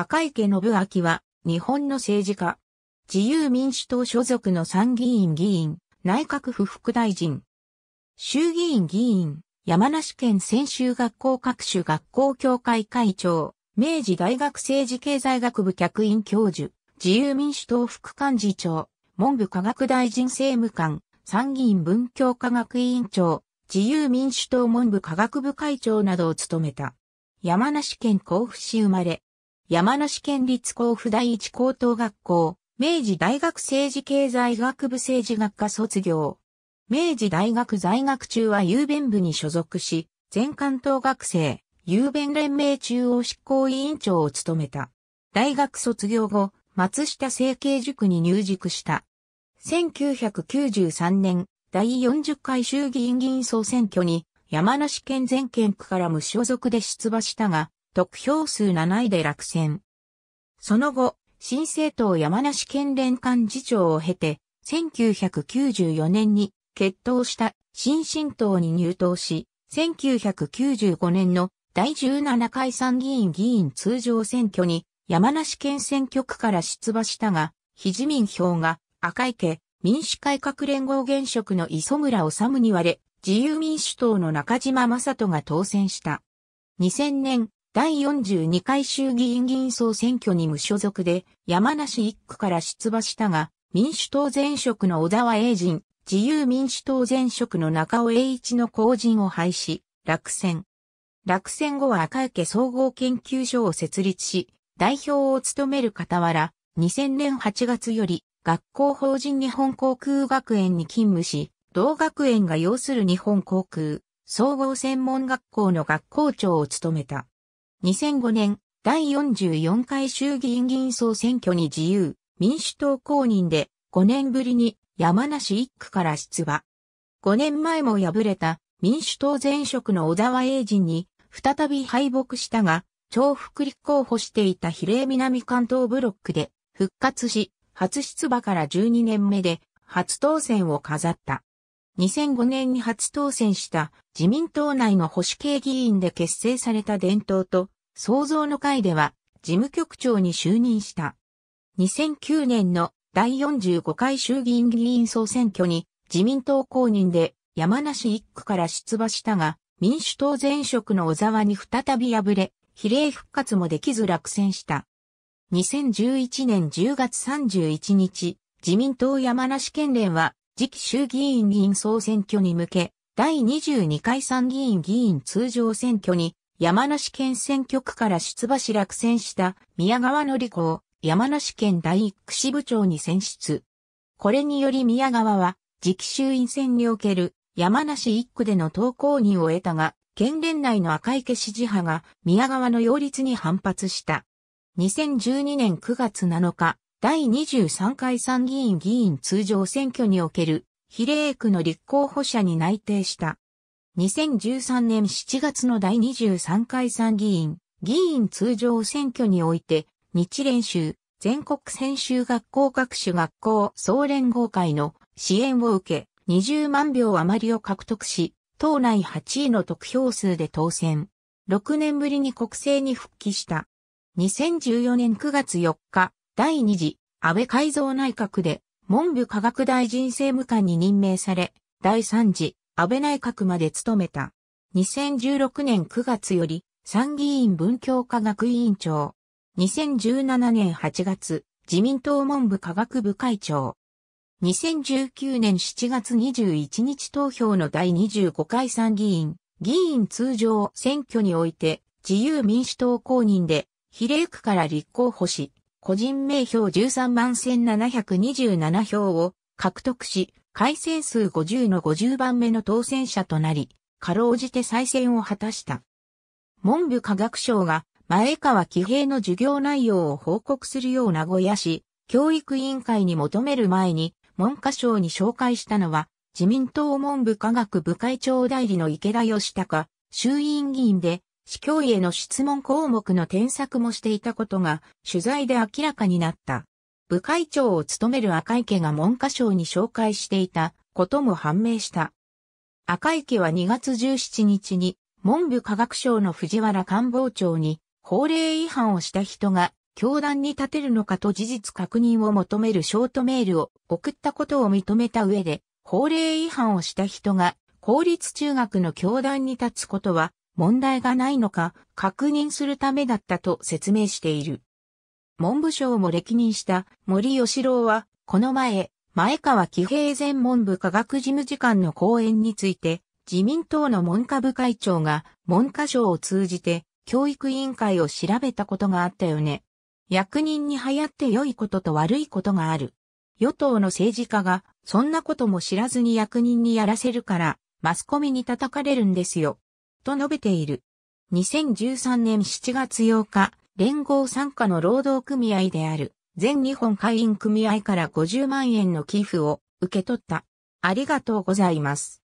赤池信明は、日本の政治家。自由民主党所属の参議院議員、内閣府副大臣。衆議院議員、山梨県専修学校各種学校協会会長、明治大学政治経済学部客員教授、自由民主党副幹事長、文部科学大臣政務官、参議院文教科学委員長、自由民主党文部科学部会長などを務めた。山梨県甲府市生まれ、山梨県立甲府第一高等学校、明治大学政治経済学部政治学科卒業。明治大学在学中は郵便部に所属し、全関東学生、郵便連盟中央執行委員長を務めた。大学卒業後、松下政形塾に入塾した。1993年、第40回衆議院議員総選挙に、山梨県全県区から無所属で出馬したが、得票数7位で落選。その後、新政党山梨県連幹事長を経て、1994年に決闘した新進党に入党し、1995年の第17回参議院議員通常選挙に山梨県選挙区から出馬したが、非自民票が赤池民主改革連合現職の磯村治に割れ、自由民主党の中島正人が当選した。2000年、第42回衆議院議員総選挙に無所属で、山梨1区から出馬したが、民主党前職の小沢栄人、自由民主党前職の中尾栄一の後陣を廃止、落選。落選後は赤池総合研究所を設立し、代表を務める傍ら、2000年8月より、学校法人日本航空学園に勤務し、同学園が要する日本航空、総合専門学校の学校長を務めた。2005年、第44回衆議院議員総選挙に自由、民主党公認で、5年ぶりに山梨1区から出馬。5年前も敗れた民主党前職の小沢英人に、再び敗北したが、重複立候補していた比例南関東ブロックで復活し、初出馬から12年目で初当選を飾った。2005年に初当選した自民党内の保守系議員で結成された伝統と創造の会では事務局長に就任した。2009年の第45回衆議院議員総選挙に自民党公認で山梨1区から出馬したが民主党前職の小沢に再び敗れ比例復活もできず落選した。2011年10月31日、自民党山梨県連は次期衆議院議員総選挙に向け、第22回参議院議員通常選挙に、山梨県選挙区から出馬し落選した宮川典子を山梨県第一区支部長に選出。これにより宮川は、次期衆院選における山梨一区での投稿人を得たが、県連内の赤池支持派が宮川の擁立に反発した。2012年9月7日、第23回参議院議員通常選挙における比例区の立候補者に内定した。2013年7月の第23回参議院議員通常選挙において日練習全国専修学校各種学校総連合会の支援を受け20万票余りを獲得し、党内8位の得票数で当選。6年ぶりに国政に復帰した。2014年9月4日、第2次安倍改造内閣で文部科学大臣政務官に任命され、第3次安倍内閣まで務めた。2016年9月より参議院文教科学委員長。2017年8月、自民党文部科学部会長。2019年7月21日投票の第25回参議院、議員通常選挙において自由民主党公認で比例区から立候補し、個人名票13万1727票を獲得し、改選数50の50番目の当選者となり、かろうじて再選を果たした。文部科学省が前川喜平の授業内容を報告するよう名古屋市教育委員会に求める前に文科省に紹介したのは自民党文部科学部会長代理の池田義孝衆院議員で司教医への質問項目の添削もしていたことが取材で明らかになった。部会長を務める赤池が文科省に紹介していたことも判明した。赤池は2月17日に文部科学省の藤原官房長に法令違反をした人が教団に立てるのかと事実確認を求めるショートメールを送ったことを認めた上で、法令違反をした人が公立中学の教団に立つことは問題がないのか確認するためだったと説明している。文部省も歴任した森吉郎は、この前、前川喜平前文部科学事務次官の講演について、自民党の文科部会長が文科省を通じて教育委員会を調べたことがあったよね。役人に流行って良いことと悪いことがある。与党の政治家がそんなことも知らずに役人にやらせるからマスコミに叩かれるんですよ。と述べている。2013年7月8日、連合参加の労働組合である、全日本会員組合から50万円の寄付を受け取った。ありがとうございます。